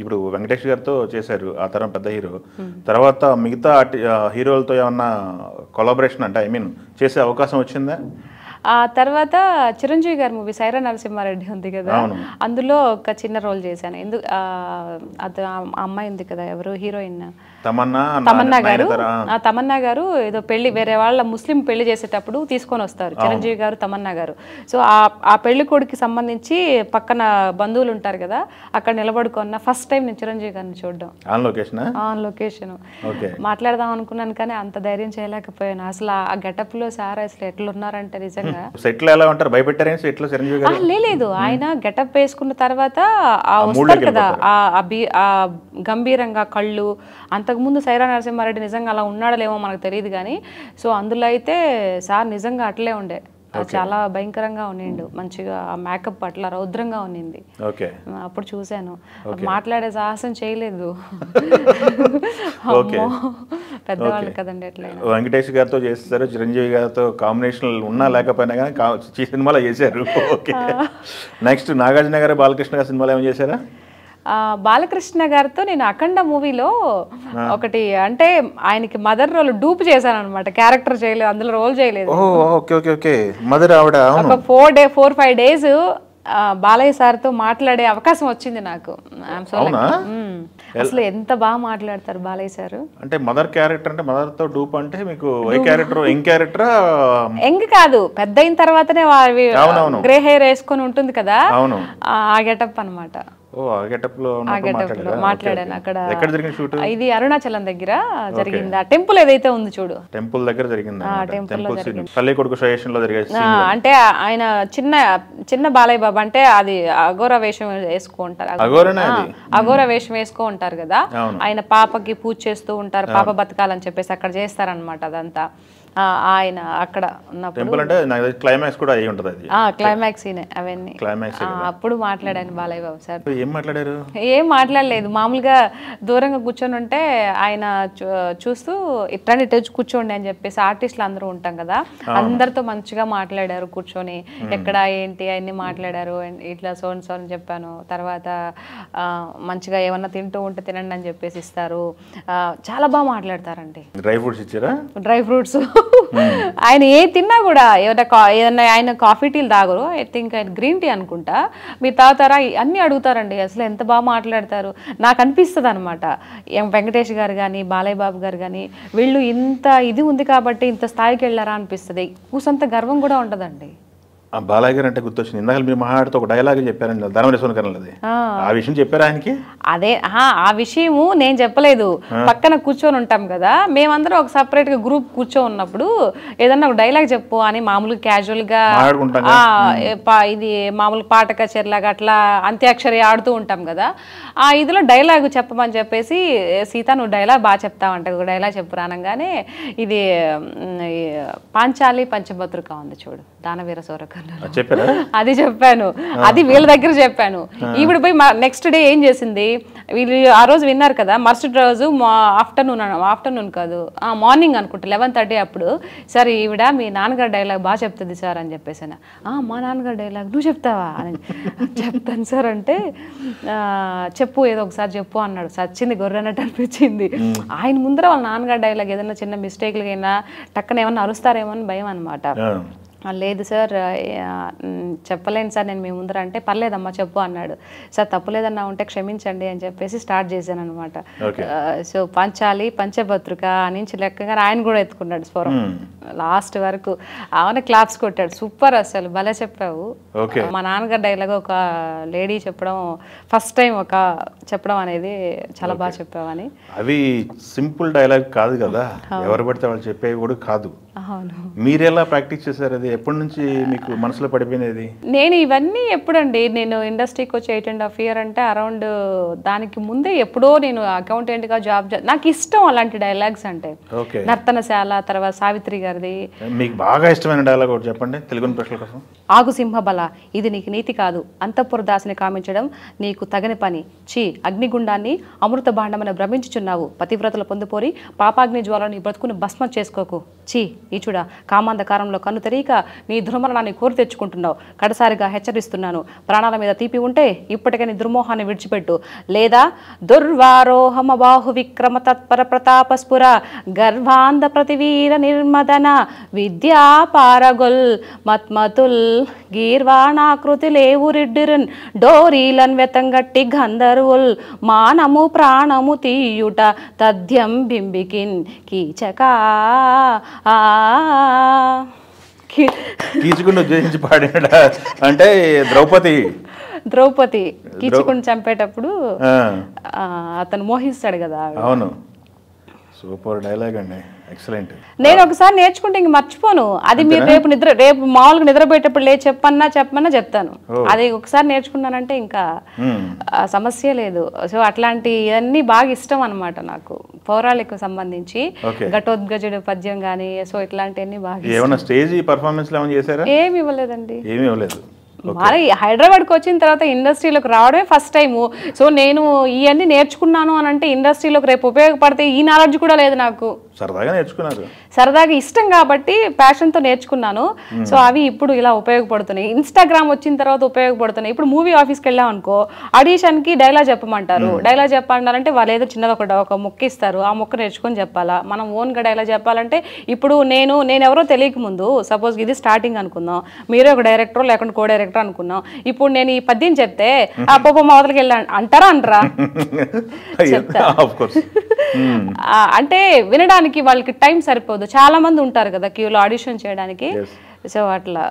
ఇప్పుడు వెంకటేష్ గారితో చేశారు ఆ తరం పెద్ద హీరో తర్వాత మిగతా హీరోలతో ఏమన్నా కొలాబరేషన్ అంటే ఐ మీన్ చేసే అవకాశం వచ్చిందా ఆ తర్వాత చిరంజీవి గారి మూవీ సైరా నరసింహారెడ్డి ఉంది కదా అందులో ఒక చిన్న రోల్ చేశాను ఎందుకు అది అమ్మాయి ఉంది కదా ఎవరు హీరోయిన్ తమన్నా గారు ఆ తమన్నా గారు ఏదో పెళ్లి వేరే వాళ్ళ ముస్లిం పెళ్లి చేసేటప్పుడు తీసుకొని వస్తారు చిరంజీవి గారు తమన్నా గారు సో ఆ పెళ్లి కొడుకు సంబంధించి పక్కన బంధువులు ఉంటారు కదా అక్కడ నిలబడుకున్న ఫస్ట్ టైం నేను చిరంజీవి గారిని చూడడం ఆన్ లొకేషన్ ఆన్ లొకేషన్ మాట్లాడదాం అనుకున్నాను కానీ అంత ధైర్యం చేయలేకపోయాను అసలు ఆ గెటప్ లో సార్ అసలు ఎట్లున్నారంటే నిజంగా సెటిల్ ఎలా ఉంటారు భయపెట్టారని చిరంజీవి గారు లేదు ఆయన గెటప్ వేసుకున్న తర్వాత ఆ వస్తారు కదా ఆ గంభీరంగా కళ్ళు అంతకుముందు సైరా నరసింహారెడ్డి నిజంగా అలా ఉన్నాడో లేమో మనకు తెలియదు కానీ సో అందులో అయితే సార్ నిజంగా అట్లే ఉండే చాలా భయంకరంగా ఉన్నిండు మంచిగా ఆ మేకప్ అట్లా రౌద్రంగా ఉన్నింది అప్పుడు చూశాను మాట్లాడే సాహసం చేయలేదు పెద్దవాళ్ళు కదండి ఎట్లా వెంకటేష్ గారితో చేస్తారు చిరంజీవి గారితో కాంబినేషన్ ఉన్నా లేకపోయినా కానీ సినిమాలో చేశారు నెక్స్ట్ నాగార్జున గారు బాలకృష్ణ గారు సినిమాలో ఏమైనా చేశారా బాలకృష్ణ గారితో నేను అఖండ మూవీలో ఒకటి అంటే ఆయనకి మదర్ రోల్ డూప్ చేశాను అనమాట క్యారెక్టర్ చేయలేదు అందులో రోల్ చేయలేదు మదర్ ఆవిడ ఒక four day four five days Balayya సార్తో మాట్లాడే అవకాశం వచ్చింది నాకు అసలు ఎంత బాగా మాట్లాడతారు బాలయ్య సార్ అంటే మదర్ క్యారెక్టర్ అంటే మదర్ తో డూప్ అంటే మీకు క్యారెక్టర్ క్యారెక్టర్ కాదు పెద్ద అయిన తర్వాతనే గ్రే హెయిర్ వేసుకొని ఉంటుంది కదా ఆ గెటప్ అనమాట మాట్లాడాను అక్కడ ఇది అరుణాచలం దగ్గర జరిగింది టెంపుల్ ఏదైతే ఉంది చూడు టెంపుల్ దగ్గర జరిగింది అంటే ఆయన చిన్న చిన్న బాలయ్య బాబు అంటే అది అఘోర వేషం వేసుకుంటారు అఘోర వేషం వేసుకో ఉంటారు కదా ఆయన పాపకి పూజ చేస్తూ ఉంటారు పాప బతకాలని చెప్పేసి అక్కడ చేస్తారనమాట అదంతా ఆయన అక్కడ క్లైమాక్స్ కూడా అయి ఉంటది క్లైమాక్స్ అవన్నీ క్లైమాక్స్ అప్పుడు మాట్లాడాను బాలయ్య బాబు సార్ ఏం మాట్లాడారు ఏం మాట్లాడలేదు మామూలుగా దూరంగా కూర్చొని ఉంటే ఆయన చూస్తూ ఇట్లాంటి టచ్ కూర్చోండి అని చెప్పేసి ఆర్టిస్టులు అందరూ ఉంటాం కదా అందరితో మంచిగా మాట్లాడారు కూర్చొని ఎక్కడ ఏంటి అన్ని మాట్లాడారు ఇట్లా సోన్ సోన్ చెప్పాను తర్వాత మంచిగా ఏమన్నా తింటూ ఉంటే తినండి అని చెప్పేసి ఇస్తారు చాలా బాగా మాట్లాడతారండి డ్రై ఫ్రూట్స్ ఇచ్చారా డ్రై ఫ్రూట్స్ Hmm. ఆయన ఏ తిన్నా కూడా ఏదైనా ఏదైనా ఆయన కాఫీ టీలు తాగరు ఐ థింక్ ఆయన గ్రీన్ టీ అనుకుంటా మీ తాగుతారా అన్నీ అడుగుతారండి అసలు ఎంత బాగా మాట్లాడతారు నాకు అనిపిస్తుంది అనమాట వెంకటేష్ గారు కానీ బాలయ్య బాబు గారు కానీ వీళ్ళు ఇంత ఇది ఉంది కాబట్టి ఇంత స్థాయికి వెళ్ళారా అనిపిస్తుంది కూసంత గర్వం కూడా ఉండదండి ఆ బాలయ్య గారు అంటే గుర్తొచ్చింది ఇందాక మీరు మహాడితో ఒక డైలాగ్ చెప్పారండి ధర్మరేశ్వర సోనకరణ ఆ విషయం చెప్పారా ఆయనకి అదే ఆ విషయము నేను చెప్పలేదు పక్కన కూర్చొని ఉంటాం కదా మేమందరం ఒక సపరేట్ గా గ్రూప్ కూర్చో ఉన్నప్పుడు ఏదన్నా ఒక డైలాగ్ చెప్పు అని మామూలు క్యాజువల్ గా ఇది మామూలు పాట కచేరిలాగా అట్లా అంత్యాక్షరి ఆడుతూ ఉంటాం కదా ఆ ఇదిలో డైలాగ్ చెప్పమని చెప్పేసి సీత నువ్వు డైలాగ్ బాగా చెప్తావంట ఒక డైలాగ్ చెప్పు రానంగానే ఇది పాంచాలి పంచభద్రిక ఉంది చూడు దానవీర సోరక అది చెప్పాను అది వీళ్ళ దగ్గర చెప్పాను ఈవిడ పోయి నెక్స్ట్ డే ఏం చేసింది వీళ్ళు ఆ రోజు విన్నారు కదా మరుసటి రోజు ఆఫ్టర్నూన్ ఆఫ్టర్నూన్ కాదు మార్నింగ్ అనుకుంటా లెవెన్ థర్టీ అప్పుడు సరే ఈవిడ మీ నాన్నగారు డైలాగ్ బాగా చెప్తుంది సార్ అని చెప్పేసాను మా నాన్నగారు డైలాగ్ నువ్వు చెప్తావా అని చెప్తాను సార్ అంటే చెప్పు ఏదో ఒకసారి చెప్పు అన్నాడు సచ్చింది గొర్రెనట్టు అనిపించింది ఆయన ముందర వాళ్ళ నాన్నగారు డైలాగ్ ఏదైనా చిన్న మిస్టేక్లు అయినా టక్కన ఏమన్నా అరుస్తారేమో అని భయం అనమాట లేదు సార్ చెప్పలేను సార్ నేను మీ ముందర అంటే పర్లేదమ్మా చెప్పు అన్నాడు సార్ తప్పులేదన్నా ఉంటే క్షమించండి అని చెప్పేసి స్టార్ట్ చేశాను అనమాట సో పంచాలి పంచభద్రిక నుంచి లెక్కగా ఆయన కూడా ఎత్తుకున్నాడు స్వరం లాస్ట్ వరకు ఆమె క్లాప్స్ కొట్టాడు సూపర్ అసలు భలే చెప్పావు మా నాన్నగారు డైలాగ్ ఒక లేడీ చెప్పడం ఫస్ట్ టైం ఒక చెప్పడం అనేది చాలా బాగా చెప్పావని అవి సింపుల్ డైలాగ్ కాదు కదా ఎవరు పడితే వాళ్ళు చెప్పేవి కూడా కాదు మీరెలా ప్రాక్టీస్ చేశారు అది ఎప్పటి నుంచి మీకు మనసులో పడిపోయినది నేను ఇవన్నీ ఎప్పుడండి నేను ఇండస్ట్రీకి వచ్చి ఎయిట్ అండ్ హాఫ్ ఇయర్ అంటే అరౌండ్ దానికి ముందే ఎప్పుడో నేను అకౌంటెంట్ గా జాబ్ నాకు ఇష్టం అలాంటి డైలాగ్స్ అంటే నర్తనశాల తర్వాత సావిత్రి గారిది మీకు బాగా ఇష్టమైన డైలాగ్ ఒకటి చెప్పండి తెలుగు ప్రశ్నల కోసం ఆగు సింహబల ఇది నీకు నీతి కాదు అంతఃపుర దాసిని కామించడం నీకు తగని పని చీ అగ్నిగుండాన్ని అమృత భాండమని భ్రమించుచున్నావు పతివ్రతలు పొందుపోరి పాపాగ్ని జ్వాలను బ్రతుకుని భస్మం చేసుకోకు చీ నీచుడా కామాంధకారంలో కన్ను తెరీక నీ దుర్మరణాన్ని కోరి తెచ్చుకుంటున్నావు కడసారిగా హెచ్చరిస్తున్నాను ప్రాణాల మీద తీపి ఉంటే ఇప్పటికే నీ దుర్మోహాన్ని విడిచిపెట్టు లేదా దుర్వారోహమ బాహు విక్రమ తత్పర ప్రతాపస్పుర గర్వాంధ ప్రతివీర నిర్మదన విద్యా మత్మతుల్ గీర్వాణాకృతి రిడ్డిరన్ డోరీలన్ వెతంగట్టి గంధర్వుల్ మానము ప్రాణము తీయుట తథ్యం బింబికిన్ కీచకా కీచుకుని ఉద్దేశించి అంటే ద్రౌపది ద్రౌపది కీచుకుని చంపేటప్పుడు అతను మోహిస్తాడు కదా అవును సూపర్ డైలాగ్ అండి ఎక్సలెంట్ నేను ఒకసారి నేర్చుకుంటే ఇంకా మర్చిపోను అది మీరు రేపు నిద్ర రేపు మామూలుగా నిద్రపోయేటప్పుడు లే చెప్పన్నా చెప్పమన్నా చెప్తాను అది ఒకసారి నేర్చుకున్నానంటే ఇంకా సమస్య లేదు సో అట్లాంటి అన్ని బాగా ఇష్టం అనమాట నాకు పౌరాళికకు సంబంధించి ఘటోద్గజుడు పద్యం కానీ సో ఇట్లాంటివన్నీ బాగా ఏమైనా స్టేజ్ పర్ఫార్మెన్స్ ఏమైనా చేశారా ఏమి ఇవ్వలేదండి ఏమి ఇవ్వలేదు మరి హైదరాబాద్కి వచ్చిన తర్వాత ఇండస్ట్రీలోకి రావడమే ఫస్ట్ టైము సో నేను ఇవన్నీ నేర్చుకున్నాను అని అంటే ఇండస్ట్రీలోకి రేపు ఉపయోగపడితే ఈ నాలెడ్జ్ కూడా లేదు నాకు సరదాగా నేర్చుకున్నారు సరదాగా ఇష్టం కాబట్టి ప్యాషన్తో నేర్చుకున్నాను సో అవి ఇప్పుడు ఇలా ఉపయోగపడుతున్నాయి ఇన్స్టాగ్రామ్ వచ్చిన తర్వాత ఉపయోగపడుతున్నాయి ఇప్పుడు మూవీ ఆఫీస్కి వెళ్ళాం అనుకో ఆడిషన్కి డైలాగ్ చెప్పమంటారు డైలాగ్ చెప్పంటారంటే వాళ్ళు ఏదో చిన్నది ఒకటి ఒక మొక్క ఇస్తారు ఆ మొక్క నేర్చుకొని చెప్పాలా మనం ఓన్గా డైలాగ్ చెప్పాలంటే ఇప్పుడు నేను నేను ఎవరో తెలియక ముందు సపోజ్ ఇది స్టార్టింగ్ అనుకుందాం మీరే ఒక డైరెక్టర్ లేకుండా కో డైరెక్టర్ అనుకున్నాం ఇప్పుడు నేను ఈ పద్యం చెప్తే ఆ పాప మొదలకి వెళ్ళాను అంటారా అంటారా చెప్తా Hmm. అంటే వినడానికి వాళ్ళకి టైం సరిపోదు చాలా మంది ఉంటారు కదా క్యూలో ఆడిషన్ చేయడానికి సో అట్లా